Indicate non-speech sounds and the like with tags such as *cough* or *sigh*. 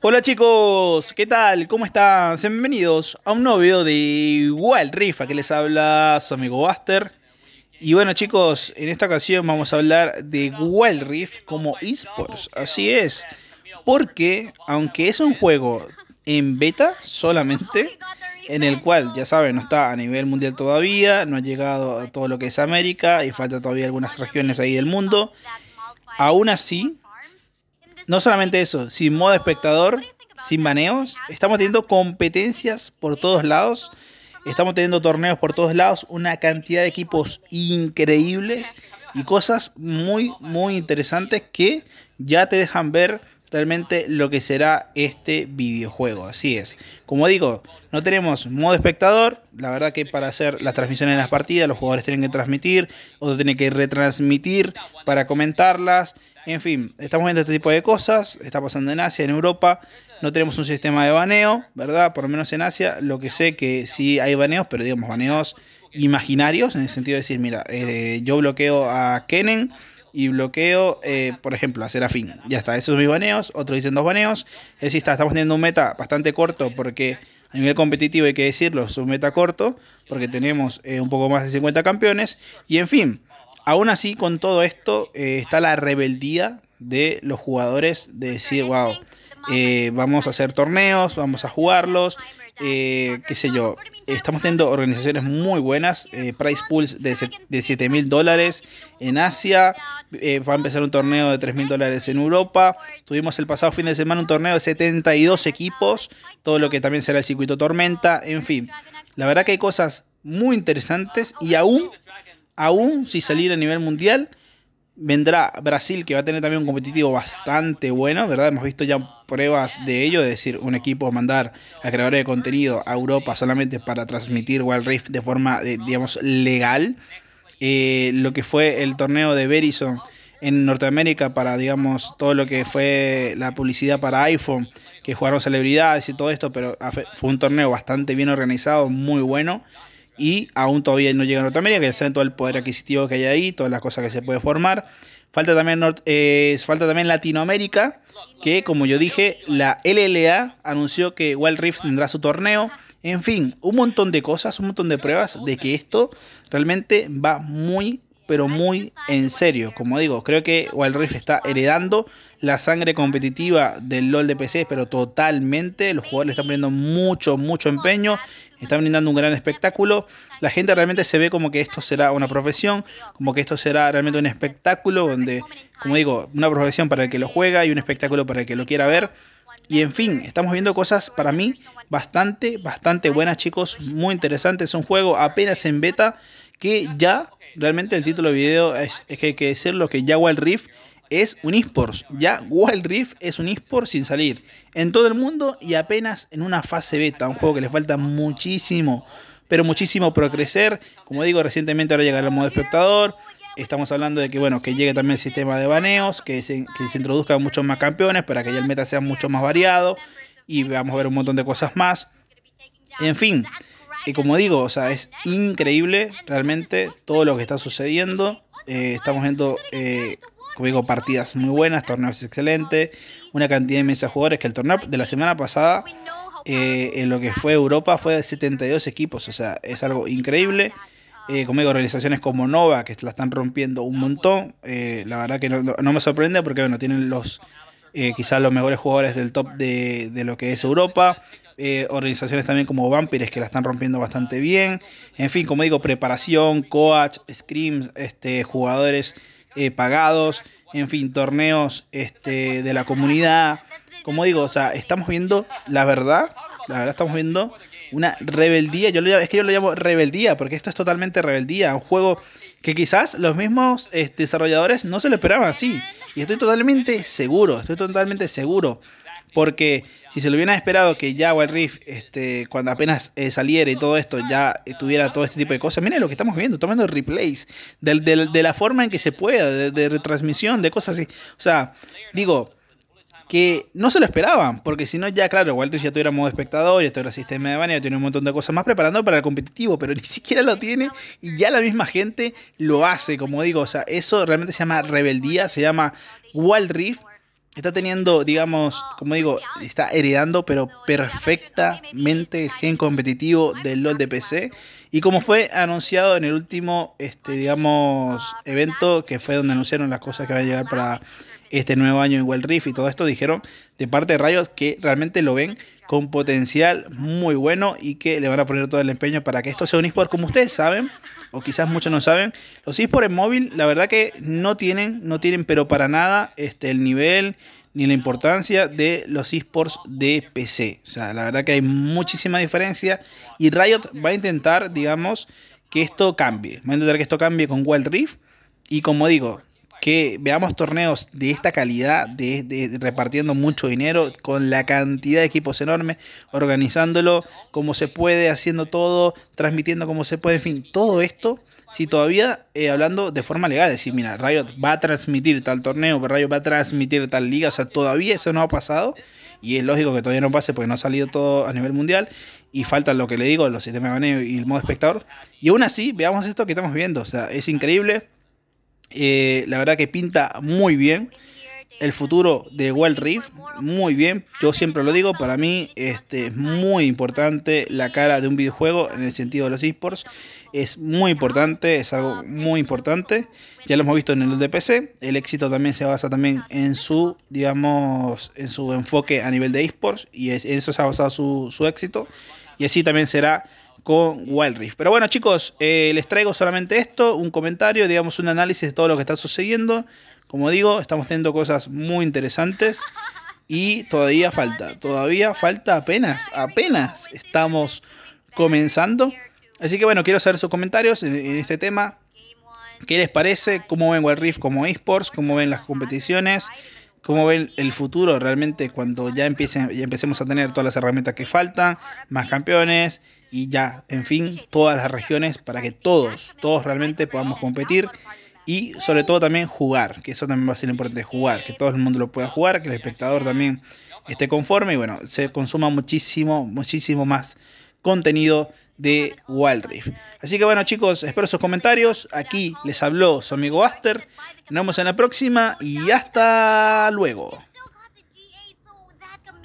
Hola chicos, ¿qué tal? ¿Cómo están? Bienvenidos a un nuevo video de Wild Rifa que les habla su amigo Buster. Y bueno chicos, en esta ocasión vamos a hablar de Wild Rift como esports, así es. Porque aunque es un juego en beta solamente, en el cual ya saben no está a nivel mundial todavía, no ha llegado a todo lo que es América y falta todavía algunas regiones ahí del mundo, aún así no solamente eso, sin modo espectador, sin maneos, estamos teniendo competencias por todos lados, estamos teniendo torneos por todos lados, una cantidad de equipos increíbles y cosas muy, muy interesantes que ya te dejan ver realmente lo que será este videojuego. Así es. Como digo, no tenemos modo espectador. La verdad que para hacer las transmisiones de las partidas, los jugadores tienen que transmitir, o tienen que retransmitir para comentarlas. En fin, estamos viendo este tipo de cosas, está pasando en Asia, en Europa, no tenemos un sistema de baneo, ¿verdad? Por lo menos en Asia, lo que sé que sí hay baneos, pero digamos baneos imaginarios, en el sentido de decir, mira, eh, yo bloqueo a Kenen y bloqueo, eh, por ejemplo, a Serafín. Ya está, esos son mis baneos, otros dicen dos baneos. Es decir, está, estamos teniendo un meta bastante corto porque a nivel competitivo hay que decirlo, es un meta corto porque tenemos eh, un poco más de 50 campeones. Y en fin, aún así, con todo esto, eh, está la rebeldía de los jugadores de decir, wow, eh, vamos a hacer torneos, vamos a jugarlos, eh, qué sé yo. Estamos teniendo organizaciones muy buenas, price pools de, de 7 mil dólares en Asia, va a empezar un torneo de 3 mil dólares en Europa, tuvimos el pasado fin de semana un torneo de 72 equipos, todo lo que también será el circuito tormenta, en fin. La verdad que hay cosas muy interesantes y aún aún si salir a nivel mundial, vendrá Brasil, que va a tener también un competitivo bastante bueno, ¿verdad? Hemos visto ya pruebas de ello, es decir, un equipo mandar a creadores de contenido a Europa solamente para transmitir Wild Rift de forma, digamos, legal. Eh, lo que fue el torneo de Verizon en Norteamérica para, digamos, todo lo que fue la publicidad para iPhone, que jugaron celebridades y todo esto, pero fue un torneo bastante bien organizado, muy bueno y aún todavía no llega a Norteamérica, que ya saben todo el poder adquisitivo que hay ahí, todas las cosas que se puede formar. Falta también, eh, falta también Latinoamérica, que como yo dije, la LLA anunció que Wild Rift tendrá su torneo. En fin, un montón de cosas, un montón de pruebas de que esto realmente va muy, pero muy en serio. Como digo, creo que Wild Rift está heredando la sangre competitiva del LOL de PC, pero totalmente. Los jugadores le están poniendo mucho, mucho empeño. Están brindando un gran espectáculo. La gente realmente se ve como que esto será una profesión, como que esto será realmente un espectáculo donde, como digo, una profesión para el que lo juega y un espectáculo para el que lo quiera ver. Y en fin, estamos viendo cosas para mí bastante, bastante buenas chicos, muy interesantes. Es un juego apenas en beta que ya realmente el título del video es, que hay que decirlo, que Jaguar riff es un eSports. Ya Wild Rift es un eSports sin salir en todo el mundo y apenas en una fase beta. Un juego que le falta muchísimo, pero muchísimo por crecer. Como digo, recientemente ahora llegará el modo espectador. Estamos hablando de que bueno que llegue también el sistema de baneos, que se, que introduzcan muchos más campeones para que ya el meta sea mucho más variado y vamos a ver un montón de cosas más. En fin, y como digo, o sea, es increíble realmente todo lo que está sucediendo. Eh, estamos viendo, eh, como partidas muy buenas, torneos excelentes, una cantidad inmensa de jugadores que el torneo de la semana pasada, eh, en lo que fue Europa, fue de 72 equipos, o sea, es algo increíble. como organizaciones como Nova, que la están rompiendo un montón, la verdad que no, no me sorprende porque, bueno, tienen los eh, quizás los mejores jugadores del top de, lo que es Europa, eh, organizaciones también como Vampires que la están rompiendo bastante bien, en fin, como digo, preparación, coach, screams, este, jugadores eh, pagados, en fin, torneos este, de la comunidad, como digo, o sea, estamos viendo la verdad, la verdad estamos viendo una rebeldía, yo lo, es que yo lo llamo rebeldía, porque esto es totalmente rebeldía, un juego que quizás los mismos eh, desarrolladores no se lo esperaban así. Y estoy totalmente seguro, estoy totalmente seguro. Porque si se lo hubieran esperado que ya Wild Rift, este, cuando apenas eh, saliera y todo esto, ya tuviera todo este tipo de cosas, miren lo que estamos viendo, tomando replays, de, la forma en que se pueda, de, de retransmisión, de cosas así. O sea, digo, que no se lo esperaban, porque si no, ya claro, Walter ya tuviera modo espectador, ya tuviera sistema de baneo, ya tiene un montón de cosas más preparando para el competitivo, pero *laughs* ni siquiera lo tiene y ya la misma gente lo hace, como digo, o sea, eso realmente se llama rebeldía, se llama Wild Rift. Está teniendo, digamos, como digo, está heredando, pero perfectamente el gen competitivo del LOL de PC. Y como fue anunciado en el último, este, digamos, evento, que fue donde anunciaron las cosas que van a llegar para este nuevo año en Wild Rift y todo esto dijeron de parte de Riot que realmente lo ven con potencial muy bueno y que le van a poner todo el empeño para que esto sea un eSport como ustedes saben o quizás muchos no saben los eSports en móvil la verdad que no tienen no tienen pero para nada este el nivel ni la importancia de los esports de PC. O sea, la verdad que hay muchísima diferencia y Riot va a intentar, digamos, que esto cambie. Va a intentar que esto cambie con Wild Rift y como digo, que veamos torneos de esta calidad, de, repartiendo mucho dinero, con la cantidad de equipos enormes, organizándolo como se puede, haciendo todo, transmitiendo como se puede, en fin, todo esto. Si todavía eh, hablando de forma legal, decir, mira, Riot va a transmitir tal torneo, Riot va a transmitir tal liga, o sea, todavía eso no ha pasado y es lógico que todavía no pase porque no ha salido todo a nivel mundial y faltan lo que le digo, los sistemas de baneo y el modo espectador. Y aún así, veamos esto que estamos viendo, o sea, es increíble. Eh, la verdad que pinta muy bien el futuro de Wild Rift muy bien. Yo siempre lo digo, para mí este, es muy importante la cara de un videojuego en el sentido de los esports. Es muy importante, es algo muy importante. Ya lo hemos visto en el de El éxito también se basa también en su, digamos, en su enfoque a nivel de esports. Y en eso se ha basado su, su éxito. Y así también será con Wild Rift. Pero bueno, chicos, eh, les traigo solamente esto, un comentario, digamos, un análisis de todo lo que está sucediendo. Como digo, estamos teniendo cosas muy interesantes y todavía falta, todavía falta apenas, apenas estamos comenzando. Así que bueno, quiero saber sus comentarios en, este tema. ¿Qué les parece? ¿Cómo ven Wild Rift como esports? ¿Cómo ven las competiciones? cómo ven el futuro realmente cuando ya, empecemos a tener todas las herramientas que faltan, más campeones y ya, en fin, todas las regiones para que todos, todos realmente podamos competir y sobre todo también jugar, que eso también va a ser importante, jugar, que todo el mundo lo pueda jugar, que el espectador también esté conforme y bueno, se consuma muchísimo, muchísimo más contenido de Wild Así que bueno chicos, espero sus comentarios. Aquí les habló su amigo Aster. Nos vemos en la próxima y hasta luego.